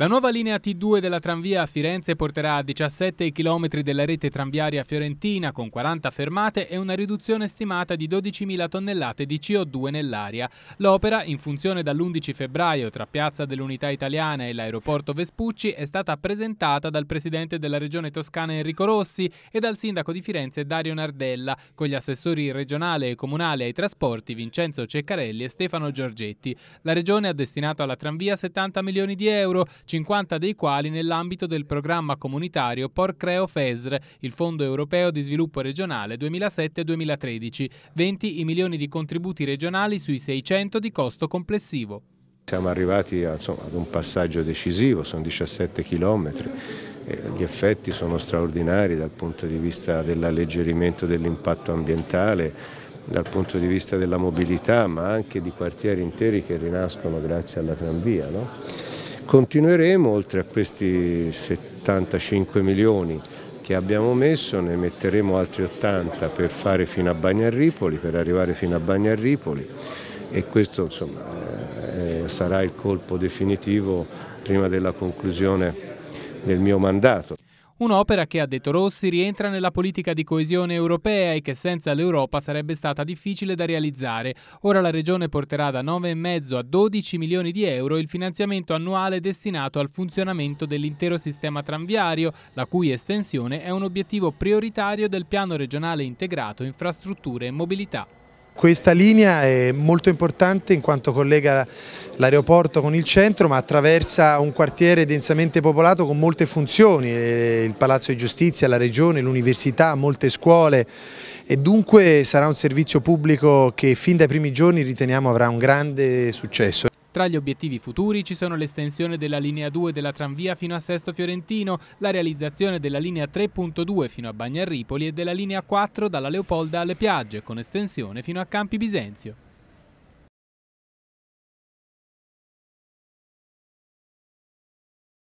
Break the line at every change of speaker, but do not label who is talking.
La nuova linea T2 della tranvia a Firenze porterà a 17 km della rete tranviaria fiorentina con 40 fermate e una riduzione stimata di 12.000 tonnellate di CO2 nell'aria. L'opera, in funzione dall'11 febbraio tra Piazza dell'Unità Italiana e l'aeroporto Vespucci, è stata presentata dal presidente della regione toscana Enrico Rossi e dal sindaco di Firenze Dario Nardella, con gli assessori regionale e comunale ai trasporti Vincenzo Ceccarelli e Stefano Giorgetti. La regione ha destinato alla tranvia 70 milioni di euro 50 dei quali nell'ambito del programma comunitario Porcreo FESR, il Fondo Europeo di Sviluppo Regionale 2007-2013, 20 i milioni di contributi regionali sui 600 di costo complessivo.
Siamo arrivati insomma, ad un passaggio decisivo, sono 17 chilometri, gli effetti sono straordinari dal punto di vista dell'alleggerimento dell'impatto ambientale, dal punto di vista della mobilità, ma anche di quartieri interi che rinascono grazie alla tranvia. No? Continueremo, oltre a questi 75 milioni che abbiamo messo, ne metteremo altri 80 per fare fino a Bagnarripoli, per arrivare fino a Bagnarripoli e questo insomma, eh, sarà il colpo definitivo prima della conclusione del mio mandato.
Un'opera che, ha detto Rossi, rientra nella politica di coesione europea e che senza l'Europa sarebbe stata difficile da realizzare. Ora la Regione porterà da 9,5 a 12 milioni di euro il finanziamento annuale destinato al funzionamento dell'intero sistema tranviario, la cui estensione è un obiettivo prioritario del piano regionale integrato infrastrutture e mobilità.
Questa linea è molto importante in quanto collega l'aeroporto con il centro ma attraversa un quartiere densamente popolato con molte funzioni, eh, il Palazzo di Giustizia, la Regione, l'Università, molte scuole e dunque sarà un servizio pubblico che fin dai primi giorni riteniamo avrà un grande successo.
Tra gli obiettivi futuri ci sono l'estensione della linea 2 della tranvia fino a Sesto Fiorentino, la realizzazione della linea 3.2 fino a Bagnarripoli e della linea 4 dalla Leopolda alle Piagge, con estensione fino a Campi Bisenzio.